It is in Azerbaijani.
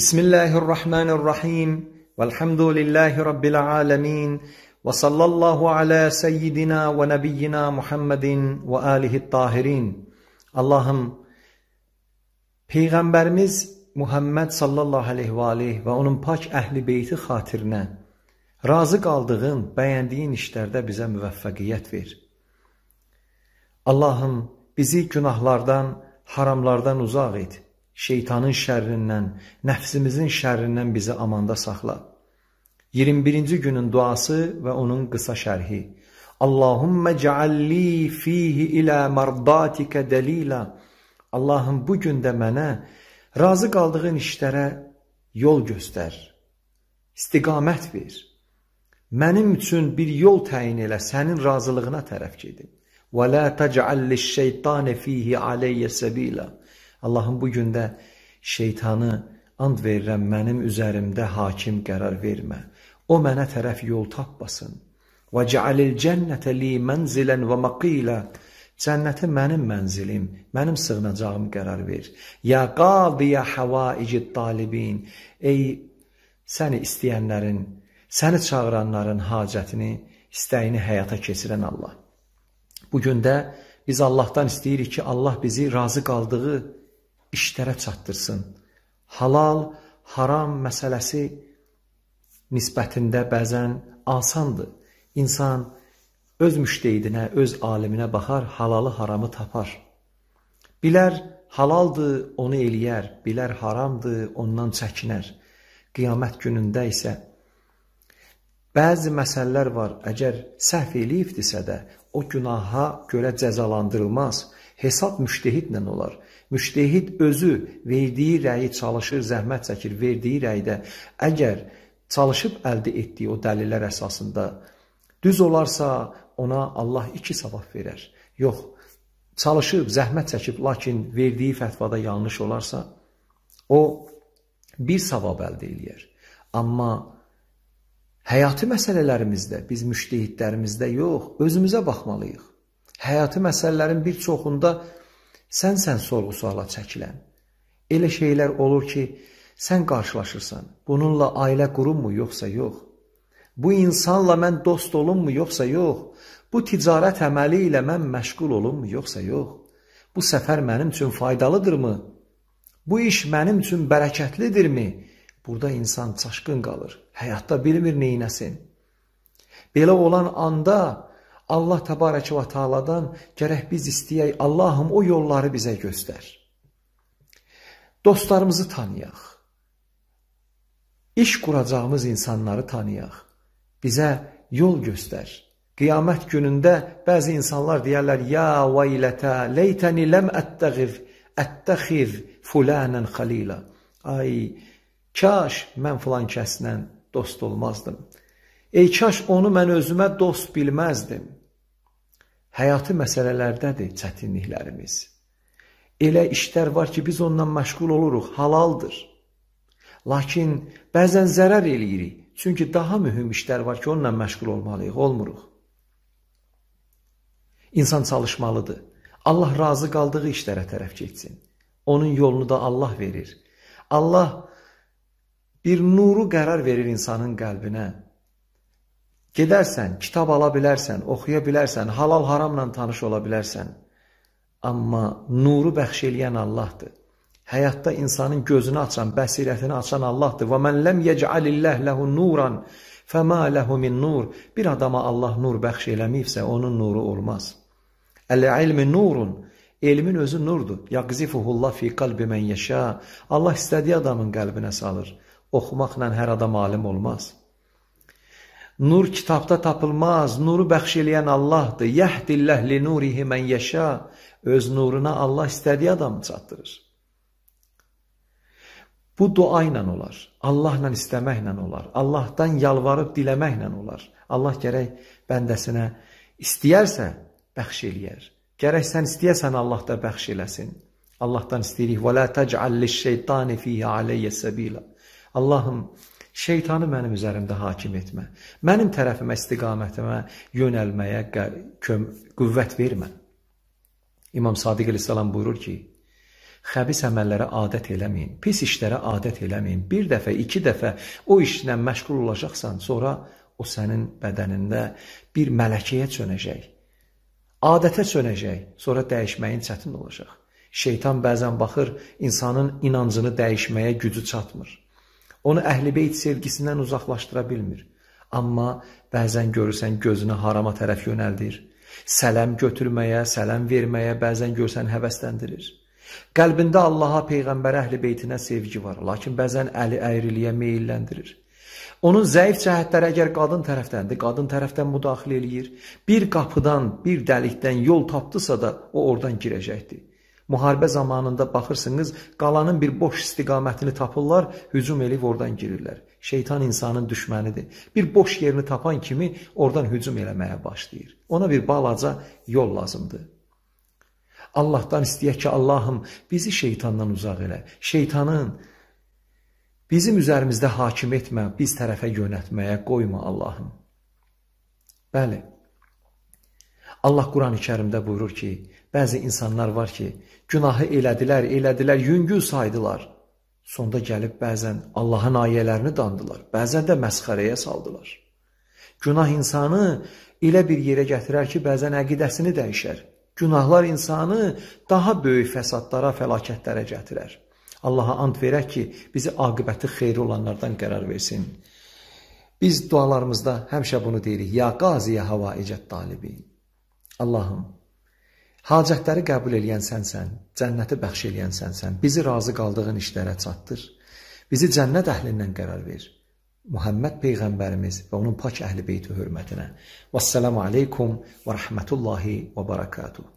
بسم الله الرحمن الرحيم والحمد لله رب العالمين وصلى الله على سيدنا ونبينا Muhammedin ve alihi tahirin. Allah'ım Peyğəmbərimiz Muhammed sallallahu aleyhi ve aleyhi və onun pak əhli beyti xatirinə razı qaldığın, bəyəndiyin işlərdə bizə müvəffəqiyyət ver. Allahım, bizi günahlardan, haramlardan uzaq et şeytanın şərrindən, nəfsimizin şərrindən bizi amanda saxla. 21-ci günün duası və onun qısa şərhi. Allahummə cəalli fihi ilə mardatikə dəlila. Allahım bu gündə mənə razı qaldığın işlərə yol göstər. İstiqamət ver. Mənim üçün bir yol təyin elə, sənin razılığına tərəf gedim. Və la təcəalli şeytanə fihi aleyyə səbilə. Allahım bu gündə şeytanı and verirəm mənim üzərimdə hakim qərar vermə. O mənə tərəf yol tapmasın. Və cəalil cənnətə li mənzilən və məqilə. Cənnəti mənim mənzilim, mənim sığınacağım qərar ver. Ya qadiyə həvaicid talibin. Ey səni istəyənlərin, səni çağıranların hacətini, istəyini həyata keçirən Allah. Bu gündə biz Allahdan istəyirik ki, Allah bizi razı qaldığı işlərə çatdırsın. Halal, haram məsələsi nisbətində bəzən asandır. İnsan öz müştehidinə, öz aliminə baxar, halalı haramı tapar. Bilər halaldır, onu eləyər, bilər haramdır, ondan çəkinər. Qiyamət günündə isə bəzi məsələlər var, əgər səhv eləyibdisə də, o günaha görə cəzalandırılmaz. Hesab müştehidlə olar. Müştehid özü verdiyi rəyi çalışır, zəhmət çəkir, verdiyi rəydə əgər çalışıb əldə etdiyi o dəlillər əsasında düz olarsa, ona Allah iki savab verər. Yox, çalışıb, zəhmət çəkib, lakin verdiyi fətvada yanlış olarsa, o bir savab əldə eləyər. Amma həyati məsələlərimizdə biz müştehidlərimizdə yox, özümüzə baxmalıyıq həyati məsələlərin bir çoxunda sənsən sorğu-suala çəkilən. Elə şeylər olur ki, sən qarşılaşırsan. Bununla ailə qurummu yoxsa yox? Bu insanla mən dost olummu yoxsa yox? Bu ticarət əməli ilə mən məşğul olummu yoxsa yox? Bu səfər mənim üçün faydalıdırmı? Bu iş mənim üçün bərəkətlidirmi? Burada insan çaşqın qalır. Həyatda bilmir neynəsin. Belə olan anda Allah təbarək və taaladan gərək biz istəyək, Allahım o yolları bizə göstər. Dostlarımızı tanıyaq. İş quracağımız insanları tanıyaq. Bizə yol göstər. Qiyamət günündə bəzi insanlar deyərlər: "Ya vaylata leytani lam attaghiz attaghiz fulanan khalila." Ay, kaş mən filan kəslə dost olmazdım. Ey kaş onu mən özümə dost bilməzdim. Həyati məsələlərdədir çətinliklərimiz. Elə işlər var ki, biz ondan məşğul oluruq, halaldır. Lakin bəzən zərər eləyirik. Çünki daha mühüm işlər var ki, onunla məşğul olmalıyıq, olmuruq. İnsan çalışmalıdır. Allah razı qaldığı işlərə tərəf getsin. Onun yolunu da Allah verir. Allah bir nuru qərar verir insanın qəlbinə. Gedərsən, kitab ala bilərsən, oxuya bilərsən, halal haramla tanış ola bilərsən. Amma nuru bəxş eləyən Allahdır. Həyatda insanın gözünü açan, bəsirətini açan Allahdır. Və mən ləm yec'alillah lehu nuran fəma lehu min nur. Bir adama Allah nur bəxş eləməyibsə, onun nuru olmaz. Əl-ilmi nurun. Elmin özü nurdur. Yaqzifuhullah fi qalbi men yasha. Allah istədiyi adamın qəlbinə salır. Oxumaqla hər adam alim olmaz. Nur kitabda tapılmaz, nuru bəxş eləyən Allahdır. Yəhdilləh li nurihi mən yəşə. Öz nuruna Allah istədiyi adamı çatdırır. Bu dua ilə olar, Allahla istəməklə olar, Allahdan yalvarıb diləməklə olar. Allah gərək bəndəsinə istəyərsə bəxş eləyər. Gərək sən istəyəsən Allah da bəxş eləsin. Allahdan istəyirik. Və la təcəl liş şeytani fihi aleyyə səbila. Allahım, Şeytanı mənim üzərimdə hakim etmə. Mənim tərəfimə, istiqamətimə yönəlməyə qüvvət vermə. İmam Sadiq əleyhissalam buyurur ki: Xəbis əməllərə adət eləməyin. Pis işlərə adət eləməyin. Bir dəfə, iki dəfə o işlə məşğul olacaqsan, sonra o sənin bədənində bir mələkəyə çönəcək. Adətə çönəcək, sonra dəyişməyin çətin olacaq. Şeytan bəzən baxır, insanın inancını dəyişməyə gücü çatmır. Onu əhlibeyt sevgisindən uzaqlaşdıra bilmir. Amma bəzən görürsən gözünü harama tərəf yönəldir. Sələm götürməyə, sələm verməyə bəzən görsən həvəsləndirir. Qəlbində Allaha, Peyğəmbərə, əhl-i beytinə sevgi var, lakin bəzən əli əyriliyə meyilləndirir. Onun zəif cəhətləri əgər qadın tərəfdəndir, qadın tərəfdən müdaxilə eləyir. Bir qapıdan, bir dəlikdən yol tapdısa da o oradan girəcəkdir. Müharibə zamanında baxırsınız, qalanın bir boş istiqamətini tapırlar, hücum eləyib oradan girirlər. Şeytan insanın düşmənidir. Bir boş yerini tapan kimi oradan hücum eləməyə başlayır. Ona bir balaca yol lazımdır. Allahdan istəyək ki, Allahım, bizi şeytandan uzaq elə. Şeytanın bizim üzərimizdə hakim etmə, biz tərəfə yönətməyə qoyma Allahım. Bəli. Allah Qurani-Kərimdə buyurur ki: Bəzi insanlar var ki, günahı elədilər, elədilər, yüngül saydılar. Sonda gəlib bəzən Allahın ayələrini dandılar, bəzən də məsxərəyə saldılar. Günah insanı elə bir yerə gətirər ki, bəzən əqidəsini dəyişər. Günahlar insanı daha böyük fəsadlara, fəlakətlərə gətirər. Allaha and verək ki, bizi aqibəti xeyri olanlardan qərar versin. Biz dualarımızda həmişə bunu deyirik. Ya qaziyə hava icət talibi. Allahım, Hacətləri qəbul eləyən sənsən, cənnəti bəxş eləyən sənsən. Bizi razı qaldığın işlərə çatdır. Bizi cənnət əhlindən qərar ver. Muhammed peyğəmbərimiz və onun pak əhli beyti hörmətinə. Vesselamu aleykum və rahmetullahi və barakatuh.